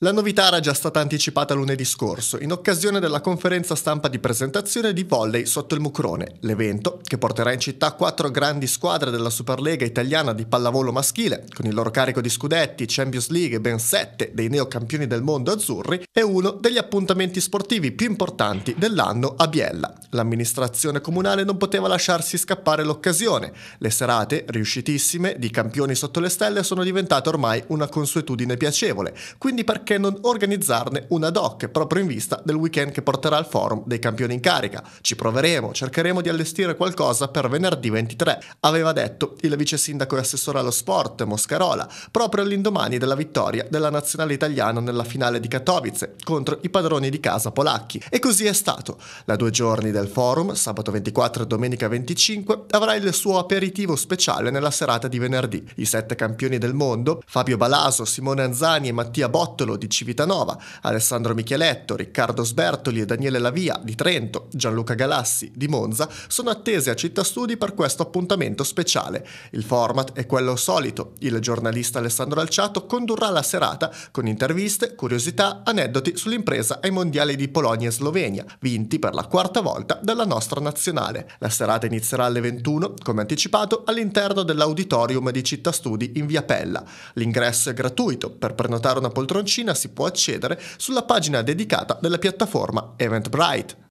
La novità era già stata anticipata lunedì scorso, in occasione della conferenza stampa di presentazione di volley sotto il Mucrone, l'evento che porterà in città quattro grandi squadre della Superlega italiana di pallavolo maschile, con il loro carico di scudetti, Champions League e ben sette dei neocampioni del mondo azzurri, è uno degli appuntamenti sportivi più importanti dell'anno a Biella. L'amministrazione comunale non poteva lasciarsi scappare l'occasione. Le serate, riuscitissime, di campioni sotto le stelle sono diventate ormai una consuetudine piacevole, quindi perché perché non organizzarne una doc proprio in vista del weekend che porterà al forum dei campioni in carica. Ci proveremo, cercheremo di allestire qualcosa per venerdì 23, aveva detto il vice sindaco e assessore allo sport Moscarola, proprio all'indomani della vittoria della nazionale italiana nella finale di Katowice contro i padroni di casa polacchi. E così è stato. Da due giorni del forum, sabato 24 e domenica 25, avrà il suo aperitivo speciale nella serata di venerdì. I sette campioni del mondo, Fabio Balaso, Simone Anzani e Mattia Bottolo di Civitanova, Alessandro Micheletto, Riccardo Sbertoli e Daniele Lavia di Trento, Gianluca Galassi di Monza sono attesi a Città Studi per questo appuntamento speciale. Il format è quello solito. Il giornalista Alessandro Alciato condurrà la serata con interviste, curiosità, aneddoti sull'impresa ai mondiali di Polonia e Slovenia, vinti per la quarta volta dalla nostra nazionale. La serata inizierà alle 21, come anticipato, all'interno dell'auditorium di Città Studi in Via Pella. L'ingresso è gratuito. Per prenotare una poltroncina Cina si può accedere sulla pagina dedicata della piattaforma Eventbrite.